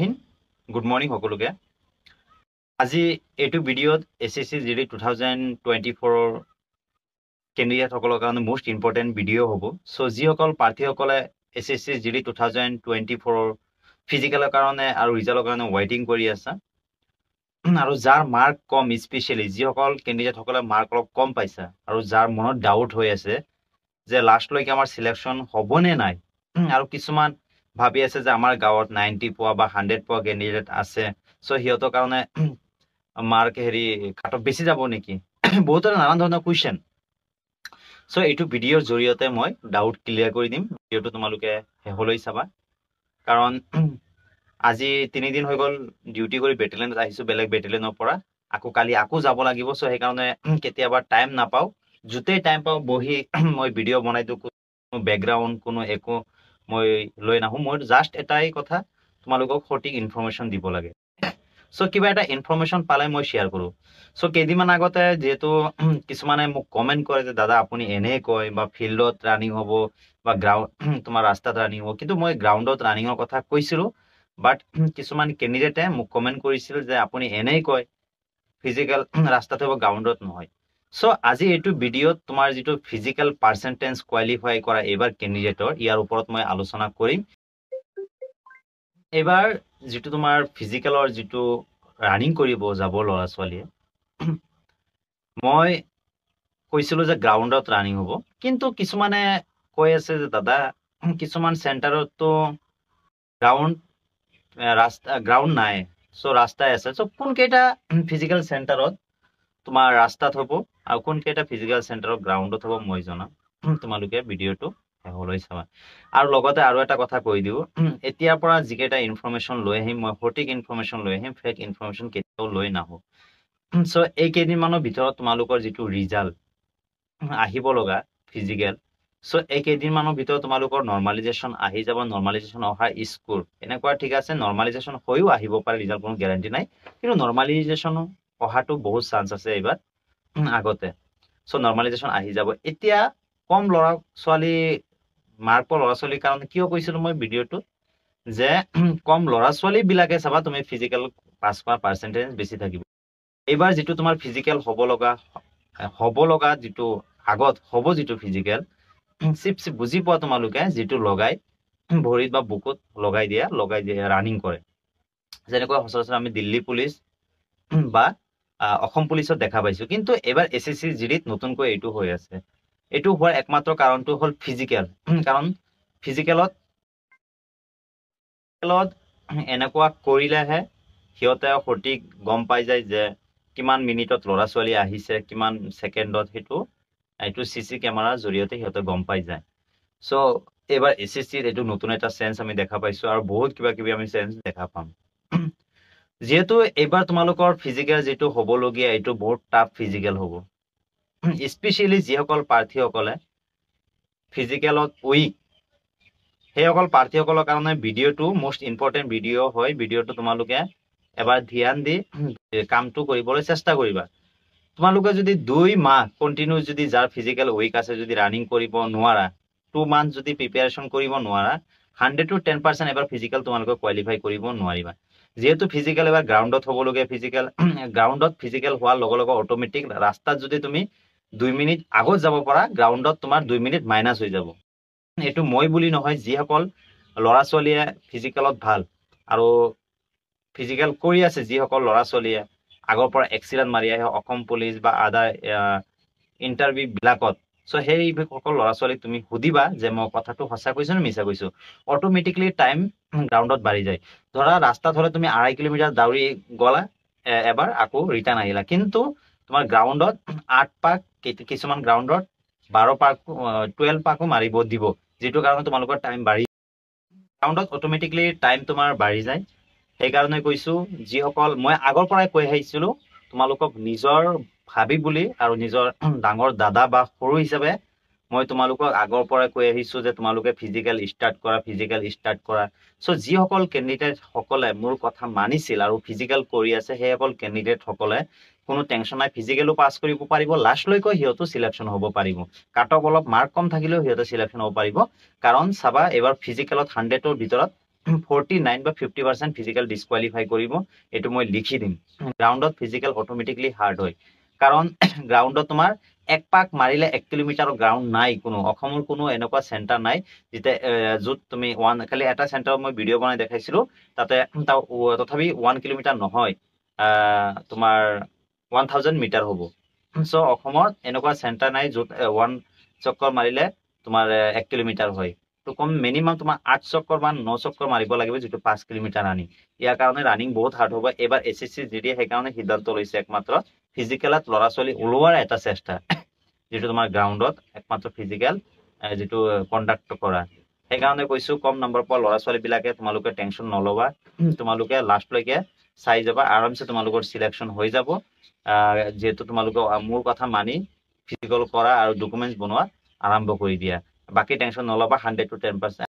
হীন good morning সকলোকে আজি এইটো ভিডিঅ'ত S S C G D two thousand twenty ফ'ৰৰ কেণ্ডিডেটসকলৰ কাৰণে মষ্ট ইম্পৰ্টেণ্ট ভিডিঅ' হ'ব চ' যিসকল প্ৰাৰ্থীসকলে S S C G D two thousand twenty ফ'ৰৰ ফিজিকেলৰ কাৰণে আৰু ৰিজাল্টৰ কাৰণে ৱেইটিং কৰি আছে আৰু যাৰ মাৰ্ক কম স্পেচিয়েলি যিসকল কেণ্ডিডেটসকলে মাৰ্ক অলপ কম পাইছে আৰু যাৰ মনত ডাউট হৈ আছে যে লাষ্টলৈকে আমাৰ চিলেকশ্যন হ'বনে নাই আৰু কিছুমান ভাবি আছে যে আমাৰ গাঁৱত নাইনটি পোৱা বা হাণ্ড্ৰেড পোৱা কেণ্ডিডেট আছে চ' সিহঁতৰ কাৰণে মাৰ্ক হেৰি কাট অফ বেছি যাব নেকি বহুতৰে নানান ধৰণৰ কুৱেশ্যন চ' এইটো ভিডিঅ'ৰ জৰিয়তে মই ডাউট ক্লিয়াৰ কৰি দিম ভিডিঅ'টো তোমালোকে শেষলৈ চাবা কাৰণ আজি তিনিদিন হৈ গ'ল ডিউটি কৰি বেটেলিয়নত আহিছোঁ বেলেগ বেটেলিয়নৰ পৰা আকৌ কালি আকৌ যাব লাগিব চ' সেইকাৰণে কেতিয়াবা টাইম নাপাওঁ য'তেই টাইম পাওঁ বহি মই ভিডিঅ' বনাই দিওঁ কোনো বেকগ্ৰাউণ্ড কোনো একো মই লৈ নাহো মোৰ জাষ্ট এটাই কথা তোমালোকক সঠিক ইনফৰমেশ্যন দিব লাগে চ' কিবা এটা ইনফৰমেশ্যন পালে মই শ্বেয়াৰ কৰোঁ চ' কেইদিনমান আগতে যিহেতু কিছুমানে মোক কমেণ্ট কৰে যে দাদা আপুনি এনেই কয় বা ফিল্ডত ৰাণিং হ'ব বা গ্ৰাউণ্ড তোমাৰ ৰাস্তাত ৰাণিং হ'ব কিন্তু মই গ্ৰাউণ্ডত ৰাণিঙৰ কথা কৈছিলোঁ বাট কিছুমান কেণ্ডিডেটে মোক কমেণ্ট কৰিছিল যে আপুনি এনেই কয় ফিজিকেল ৰাস্তাত হ'ব গ্ৰাউণ্ডত নহয় সো আজি এইটো ভিডিওত তোমাৰ যিটো ফিজিক্যাল পাৰ্সেন্টেন্স কোৱালিফাই কৰা এবাৰ ক্যান্ডিডেটৰ ইয়াৰ ওপৰত মই আলোচনা কৰিম এবাৰ যিটো তোমাৰ ফিজিক্যালৰ যিটো ৰানিং কৰিব যাব লৰা ছোৱালীয়ে মই কৈছিলোঁ যে গ্ৰাউণ্ডত ৰানিং হ'ব কিন্তু কিছুমানে কৈ আছে যে দাদা কিছুমান চেণ্টাৰততো গ্ৰাউণ্ড ৰাস্তা গ্ৰাউণ্ড নাই চ' ৰাস্তাই আছে চ' কোনকেইটা ফিজিকেল চেণ্টাৰত তোমাৰ ৰাস্তাত হ'ব আৰু কোনকেইটা ফিজিকেল চেণ্টাৰত গ্ৰাউণ্ডত হ'ব মই জনাম তোমালোকে ভিডিঅ'টো শেষলৈ চাবা আৰু লগতে আৰু এটা কথা কৈ দিওঁ এতিয়াৰ পৰা যিকেইটা ইনফৰ্মেশ্যন লৈ আহিম মই সঠিক ইনফৰ্মেশ্যন লৈ আহিম ফেক ইনফৰ্মেশ্যন কেতিয়াও লৈ নাহো চ' এইকেইদিনমানৰ ভিতৰত তোমালোকৰ যিটো ৰিজাল্ট আহিব লগা ফিজিকেল চ' এই কেইদিনমানৰ ভিতৰত তোমালোকৰ নৰ্মেলাইজেশ্যন আহি যাব নৰ্মেলাইজেশ্যন অহাৰ স্ক'ৰ এনেকুৱা ঠিক আছে নৰ্মেলাইজেশ্যন হৈও আহিব পাৰে ৰিজাল্ট কোনো গেৰাণ্টি নাই কিন্তু নৰ্মেলাইজেশ্যনো অহাটো বহুত চান্স আছে এইবাৰ আগতে চ' নৰ্মেলাইজেশ্যন আহি যাব এতিয়া কম ল'ৰা ছোৱালী মাৰ পোৱা ল'ৰা ছোৱালীৰ কাৰণে কিয় কৈছিলো মই ভিডিঅ'টোত যে কম ল'ৰা ছোৱালীবিলাকে চাবা তুমি ফিজিকেল পাছ কৰা পাৰ্চেণ্টেজ বেছি থাকিব এইবাৰ যিটো তোমাৰ ফিজিকেল হ'ব লগা হ'ব লগা যিটো আগত হ'ব যিটো ফিজিকেল চিপ চিপ বুজি পোৱা তোমালোকে যিটো লগাই ভৰিত বা বুকুত লগাই দিয়া লগাই দিয়া ৰানিং কৰে যেনেকুৱা সচৰাচৰ আমি দিল্লী পুলিচ বা অসম পুলিচত দেখা পাইছো কিন্তু এইবাৰ এছ এছ চিৰ জিৰিত নতুনকৈ এইটো হৈ আছে এইটো হোৱাৰ একমাত্ৰ কাৰণটো হ'ল ফিজিকেল কাৰণ ফিজিকেলত এনেকুৱা কৰিলেহে সিহঁতে সঠিক গম পাই যায় যে কিমান মিনিটত ল'ৰা ছোৱালী আহিছে কিমান ছেকেণ্ডত সেইটো এইটো চি চি কেমেৰাৰ জৰিয়তে সিহঁতে গম পাই যায় চ' এইবাৰ এছ এছ চিত এইটো নতুন এটা চেঞ্চ আমি দেখা পাইছোঁ আৰু বহুত কিবা কিবি আমি চেঞ্চ দেখা পাম যিহেতু এইবাৰ তোমালোকৰ ফিজিকেল যিটো হ'বলগীয়া এইটো বহুত টাফ ফিজিকেল হ'ব স্পেচিয়েলি যিসকল প্ৰাৰ্থীসকলে ফিজিকেলত উইক সেইসকল প্ৰাৰ্থীসকলৰ কাৰণে ভিডিঅ'টো মষ্ট ইম্পৰ্টেণ্ট ভিডিঅ' হয় ভিডিঅ'টো তোমালোকে এবাৰ ধ্যান দি কামটো কৰিবলৈ চেষ্টা কৰিবা তোমালোকে যদি দুই মাহ কণ্টিনিউ যদি যাৰ ফিজিকেল উইক আছে যদি ৰানিং কৰিব নোৱাৰা টু মান্থ যদি প্ৰিপেয়াৰেশ্যন কৰিব নোৱাৰা হাণ্ড্ৰেড টু টেন পাৰ্চেণ্ট এবাৰ ফিজিকেল তোমালোকে কোৱালিফাই কৰিব নোৱাৰিবা যিহেতু ফিজিকেল এবাৰ গ্ৰাউণ্ডত হ'বলগীয়া ফিজিকেল গ্ৰাউণ্ডত ফিজিকেল হোৱাৰ লগে লগে অট'মেটিক ৰাস্তাত যদি তুমি দুই মিনিট আগত যাব পৰা গ্ৰাউণ্ডত তোমাৰ দুই মিনিট মাইনাছ হৈ যাব এইটো মই বুলি নহয় যিসকল ল'ৰা ছোৱালীয়ে ফিজিকেলত ভাল আৰু ফিজিকেল কৰি আছে যিসকল ল'ৰা ছোৱালীয়ে আগৰ পৰা এক্সিডেণ্ট মাৰি আহে অসম পুলিচ বা আদাৰ ইণ্টাৰভিউবিলাকত চ' সেই অকল ল'ৰা ছোৱালীক তুমি সুধিবা যে মই কথাটো সঁচা কৈছো নে মিছা কৈছো অট'মেটিকলি টাইম গ্ৰাউণ্ডত বাঢ়ি যায় ধৰা ৰাস্তাত হ'লে তুমি আঢ়ৈ কিলোমিটাৰ দাউৰি গ'লা এবাৰ আকৌ ৰিটাৰ্ণ আহিলা কিন্তু তোমাৰ গ্ৰাউণ্ডত আঠ পাক কিছুমান গ্ৰাউণ্ডত বাৰ পাক টুৱেল্ভ পাকো মাৰিব দিব যিটো কাৰণে তোমালোকৰ টাইম বাঢ়ি গ্ৰাউণ্ডত অট'মেটিকলি টাইম তোমাৰ বাঢ়ি যায় সেইকাৰণে কৈছোঁ যিসকল মই আগৰ পৰাই কৈ আহিছিলোঁ তোমালোকক নিজৰ ভাবি বুলি আৰু নিজৰ ডাঙৰ দাদা বা সৰু হিচাপে মই তোমালোকক আগৰ পৰা কৈ আহিছো যে তোমালোকে ফিজিকেল ষ্টাৰ্ট কৰা ফিজিকেল ষ্টাৰ্ট কৰা চ' যিসকল কেণ্ডিডেটসকলে মোৰ কথা মানিছিল আৰু ফিজিকেল কৰি আছে সেইসকল কেণ্ডিডেটসকলে কোনো টেনশ্যন নাই ফিজিকেলো পাছ কৰিব পাৰিব লাষ্টলৈকে সিহঁতো ছিলেকশ্যন হ'ব পাৰিব কাটক অলপ মাৰ্ক কম থাকিলেও সিহঁতে ছিলেকশ্যন হ'ব পাৰিব কাৰণ চাবা এইবাৰ ফিজিকেলত হাণ্ড্ৰেডৰ ভিতৰত ফৰ্টি নাইন বা ফিফটি পাৰ্চেণ্ট ফিজিকেল ডিছকোৱালিফাই কৰিব এইটো মই লিখি দিম গ্ৰাউণ্ডত ফিজিকেল অট'মেটিকেলি হাৰ্ড হয় কাৰণ গ্ৰাউণ্ডত তোমাৰ এক পাক মাৰিলে এক কিলোমিটাৰৰ গ্ৰাউণ্ড নাই কোনো অসমৰ কোনো এনেকুৱা চেণ্টাৰ নাই যেতিয়া য'ত তুমি ওৱান খালি এটা চেণ্টাৰ মই ভিডিঅ' বনাই দেখাইছিলোঁ তাতে তথাপি ওৱান কিলোমিটাৰ নহয় তোমাৰ ওৱান থাউজেণ্ড মিটাৰ হ'ব চ' অসমত এনেকুৱা চেণ্টাৰ নাই য'ত ওৱান চক্কৰ মাৰিলে তোমাৰ এক কিলোমিটাৰ হয় তো কম মিনিমাম তোমাৰ আঠ চক্কৰ বা ন চক্কৰ মাৰিব লাগিব যিটো পাঁচ কিলোমিটাৰ ৰানিং ইয়াৰ কাৰণে ৰানিং বহুত হাৰ্ড হ'ব এইবাৰ এছ এছ চি যেতিয়া সেইকাৰণে সিদ্ধান্ত লৈছে একমাত্ৰ ফিজিকেলত ল'ৰা ছোৱালী ওলোৱাৰ এটা চেষ্টা যিটো তোমাৰ গ্ৰাউণ্ডত একমাত্ৰ ফিজিকেল যিটো কণ্ডাক্ট কৰা সেইকাৰণে কৈছোঁ কম নম্বৰ পোৱা ল'ৰা ছোৱালীবিলাকে তোমালোকে টেনশ্যন নল'বা তোমালোকে লাষ্টলৈকে চাই যাবা আৰামছে তোমালোকৰ চিলেকশ্যন হৈ যাব যিহেতু তোমালোকে মোৰ কথা মানি ফিজিকেল কৰা আৰু ডকুমেণ্টছ বনোৱা আৰম্ভ কৰি দিয়া বাকী টেনশ্যন নল'বা হাণ্ড্ৰেড টু টেন পাৰ্চেণ্ট